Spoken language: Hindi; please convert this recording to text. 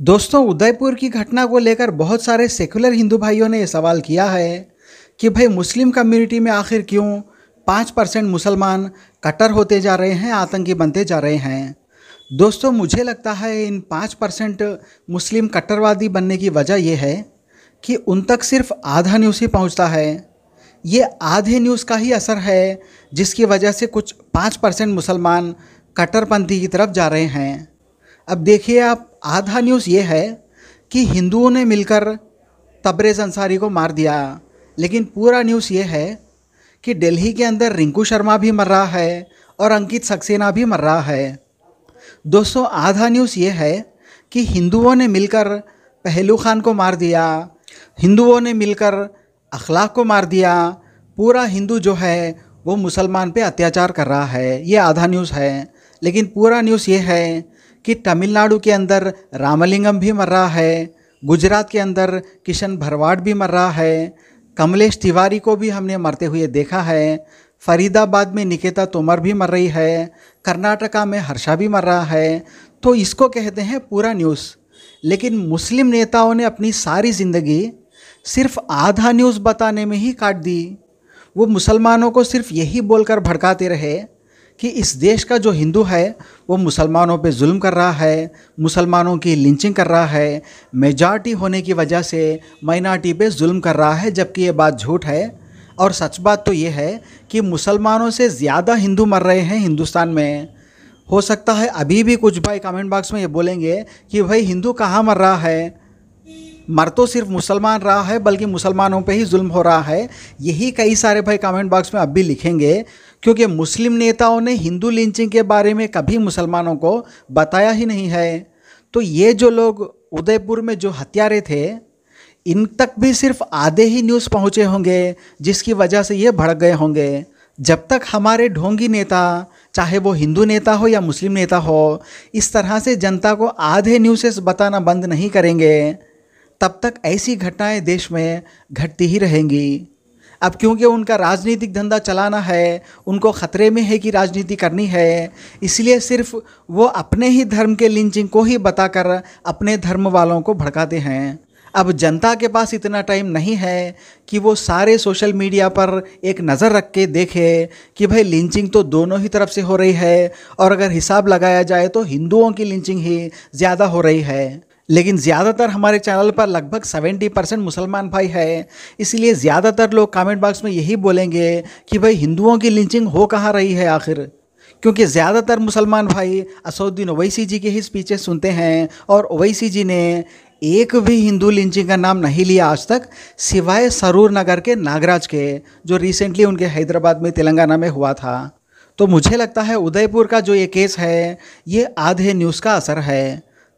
दोस्तों उदयपुर की घटना को लेकर बहुत सारे सेकुलर हिंदू भाइयों ने यह सवाल किया है कि भाई मुस्लिम कम्युनिटी में आखिर क्यों पाँच परसेंट मुसलमान कट्टर होते जा रहे हैं आतंकी बनते जा रहे हैं दोस्तों मुझे लगता है इन पाँच परसेंट मुस्लिम कट्टरवादी बनने की वजह यह है कि उन तक सिर्फ आधा न्यूज़ ही पहुँचता है ये आधे न्यूज़ का ही असर है जिसकी वजह से कुछ पाँच परसेंट मुसलमान कट्टरपंथी की तरफ जा रहे हैं अब देखिए आप आधा न्यूज़ ये है कि हिंदुओं ने मिलकर तब्रेज़ अंसारी को मार दिया लेकिन पूरा न्यूज़ ये है कि दिल्ली के अंदर रिंकू शर्मा भी मर रहा है और अंकित सक्सेना भी मर रहा है दोस्तों आधा न्यूज़ ये है कि हिंदुओं ने मिलकर पहलू खान को मार दिया हिंदुओं ने मिलकर अखलाक को मार दिया पूरा हिंदू जो है वो मुसलमान पे अत्याचार कर रहा है ये आधा न्यूज़ है लेकिन पूरा न्यूज़ ये है कि तमिलनाडु के अंदर रामलिंगम भी मर रहा है गुजरात के अंदर किशन भरवाड़ भी मर रहा है कमलेश तिवारी को भी हमने मरते हुए देखा है फरीदाबाद में निकेता तोमर भी मर रही है कर्नाटका में हर्षा भी मर रहा है तो इसको कहते हैं पूरा न्यूज़ लेकिन मुस्लिम नेताओं ने अपनी सारी ज़िंदगी सिर्फ आधा न्यूज़ बताने में ही काट दी वो मुसलमानों को सिर्फ यही बोलकर भड़काते रहे कि इस देश का जो हिंदू है वो मुसलमानों पे जुल्म कर रहा है मुसलमानों की लिंचिंग कर रहा है मेजॉरिटी होने की वजह से माइनॉरिटी पे जुल्म कर रहा है जबकि ये बात झूठ है और सच बात तो ये है कि मुसलमानों से ज़्यादा हिंदू मर रहे हैं हिंदुस्तान में हो सकता है अभी भी कुछ भाई कमेंट बॉक्स में ये बोलेंगे कि भाई हिंदू कहाँ मर रहा है मर तो सिर्फ मुसलमान रहा है बल्कि मुसलमानों पे ही जुल्म हो रहा है यही कई सारे भाई कमेंट बॉक्स में अब भी लिखेंगे क्योंकि मुस्लिम नेताओं ने हिंदू लिंचिंग के बारे में कभी मुसलमानों को बताया ही नहीं है तो ये जो लोग उदयपुर में जो हत्यारे थे इन तक भी सिर्फ आधे ही न्यूज़ पहुँचे होंगे जिसकी वजह से ये भड़क गए होंगे जब तक हमारे ढोंगी नेता चाहे वो हिंदू नेता हो या मुस्लिम नेता हो इस तरह से जनता को आधे न्यूसेस बताना बंद नहीं करेंगे तब तक ऐसी घटनाएं देश में घटती ही रहेंगी अब क्योंकि उनका राजनीतिक धंधा चलाना है उनको ख़तरे में है कि राजनीति करनी है इसलिए सिर्फ वो अपने ही धर्म के लिंचिंग को ही बताकर अपने धर्म वालों को भड़काते हैं अब जनता के पास इतना टाइम नहीं है कि वो सारे सोशल मीडिया पर एक नज़र रख के देखे कि भाई लिंचिंग तो दोनों ही तरफ से हो रही है और अगर हिसाब लगाया जाए तो हिंदुओं की लिंचिंग ही ज़्यादा हो रही है लेकिन ज़्यादातर हमारे चैनल पर लगभग 70 परसेंट मुसलमान भाई है इसलिए ज़्यादातर लोग कमेंट बॉक्स में यही बोलेंगे कि भाई हिंदुओं की लिंचिंग हो कहाँ रही है आखिर क्योंकि ज़्यादातर मुसलमान भाई असउद्दीन ओवैसी जी के ही स्पीचें सुनते हैं और ओवैसी जी ने एक भी हिंदू लिंचिंग का नाम नहीं लिया आज तक सिवाय सरूर नगर के नागराज के जो रिसेंटली उनके हैदराबाद में तेलंगाना में हुआ था तो मुझे लगता है उदयपुर का जो ये केस है ये आधे न्यूज़ का असर है